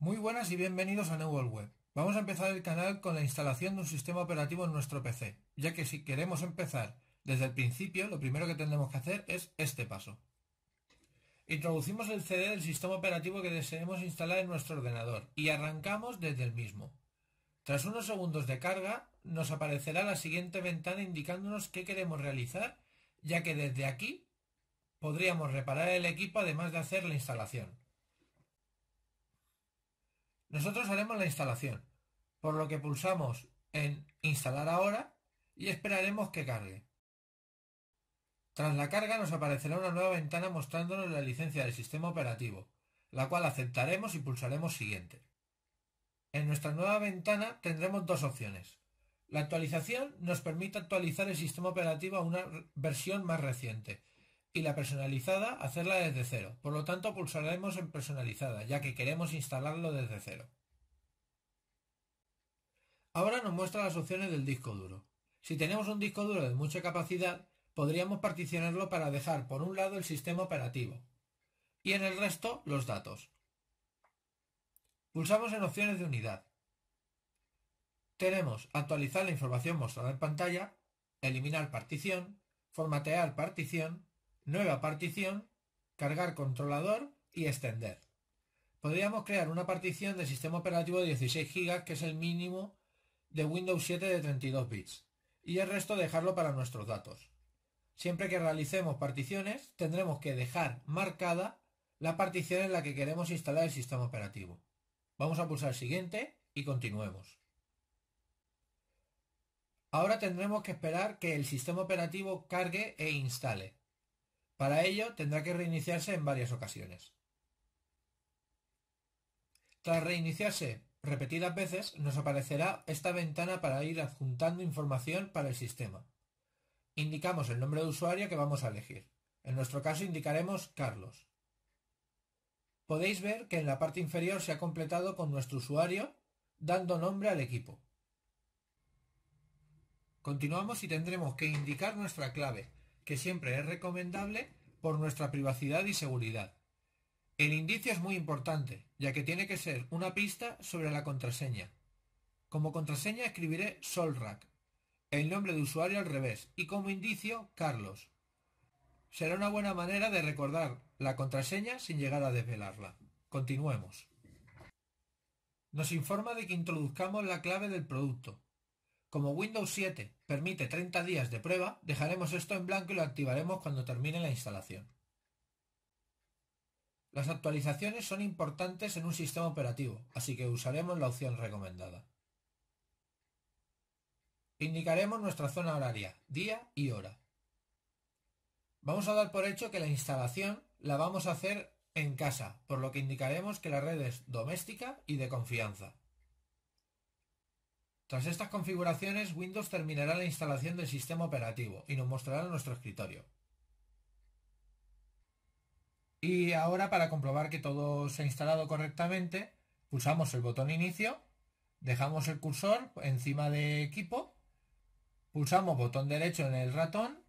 Muy buenas y bienvenidos a New Web. Vamos a empezar el canal con la instalación de un sistema operativo en nuestro PC, ya que si queremos empezar desde el principio, lo primero que tendremos que hacer es este paso. Introducimos el CD del sistema operativo que deseemos instalar en nuestro ordenador y arrancamos desde el mismo. Tras unos segundos de carga, nos aparecerá la siguiente ventana indicándonos qué queremos realizar, ya que desde aquí podríamos reparar el equipo además de hacer la instalación. Nosotros haremos la instalación, por lo que pulsamos en Instalar ahora y esperaremos que cargue. Tras la carga nos aparecerá una nueva ventana mostrándonos la licencia del sistema operativo, la cual aceptaremos y pulsaremos Siguiente. En nuestra nueva ventana tendremos dos opciones. La actualización nos permite actualizar el sistema operativo a una versión más reciente, y la personalizada hacerla desde cero. Por lo tanto, pulsaremos en personalizada, ya que queremos instalarlo desde cero. Ahora nos muestra las opciones del disco duro. Si tenemos un disco duro de mucha capacidad, podríamos particionarlo para dejar por un lado el sistema operativo y en el resto los datos. Pulsamos en opciones de unidad. Tenemos actualizar la información mostrada en pantalla, eliminar partición, formatear partición, nueva partición, cargar controlador y extender. Podríamos crear una partición de sistema operativo de 16 GB, que es el mínimo de Windows 7 de 32 bits, y el resto dejarlo para nuestros datos. Siempre que realicemos particiones, tendremos que dejar marcada la partición en la que queremos instalar el sistema operativo. Vamos a pulsar siguiente y continuemos. Ahora tendremos que esperar que el sistema operativo cargue e instale. Para ello tendrá que reiniciarse en varias ocasiones. Tras reiniciarse repetidas veces nos aparecerá esta ventana para ir adjuntando información para el sistema. Indicamos el nombre de usuario que vamos a elegir. En nuestro caso indicaremos Carlos. Podéis ver que en la parte inferior se ha completado con nuestro usuario dando nombre al equipo. Continuamos y tendremos que indicar nuestra clave, que siempre es recomendable por nuestra privacidad y seguridad. El indicio es muy importante, ya que tiene que ser una pista sobre la contraseña. Como contraseña escribiré Solrack, el nombre de usuario al revés, y como indicio Carlos. Será una buena manera de recordar la contraseña sin llegar a desvelarla. Continuemos. Nos informa de que introduzcamos la clave del producto, como Windows 7 permite 30 días de prueba, dejaremos esto en blanco y lo activaremos cuando termine la instalación. Las actualizaciones son importantes en un sistema operativo, así que usaremos la opción recomendada. Indicaremos nuestra zona horaria, día y hora. Vamos a dar por hecho que la instalación la vamos a hacer en casa, por lo que indicaremos que la red es doméstica y de confianza. Tras estas configuraciones, Windows terminará la instalación del sistema operativo y nos mostrará nuestro escritorio. Y ahora para comprobar que todo se ha instalado correctamente, pulsamos el botón inicio, dejamos el cursor encima de equipo, pulsamos botón derecho en el ratón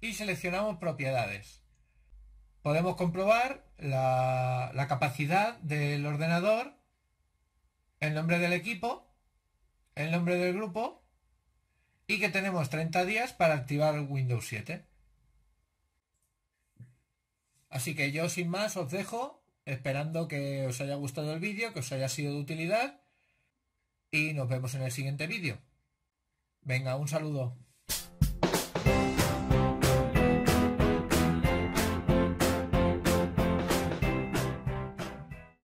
y seleccionamos propiedades. Podemos comprobar la, capacidad del ordenador, el nombre del equipo el nombre del grupo y que tenemos 30 días para activar Windows 7. Así que yo sin más os dejo, esperando que os haya gustado el vídeo, que os haya sido de utilidad y nos vemos en el siguiente vídeo. Venga, un saludo.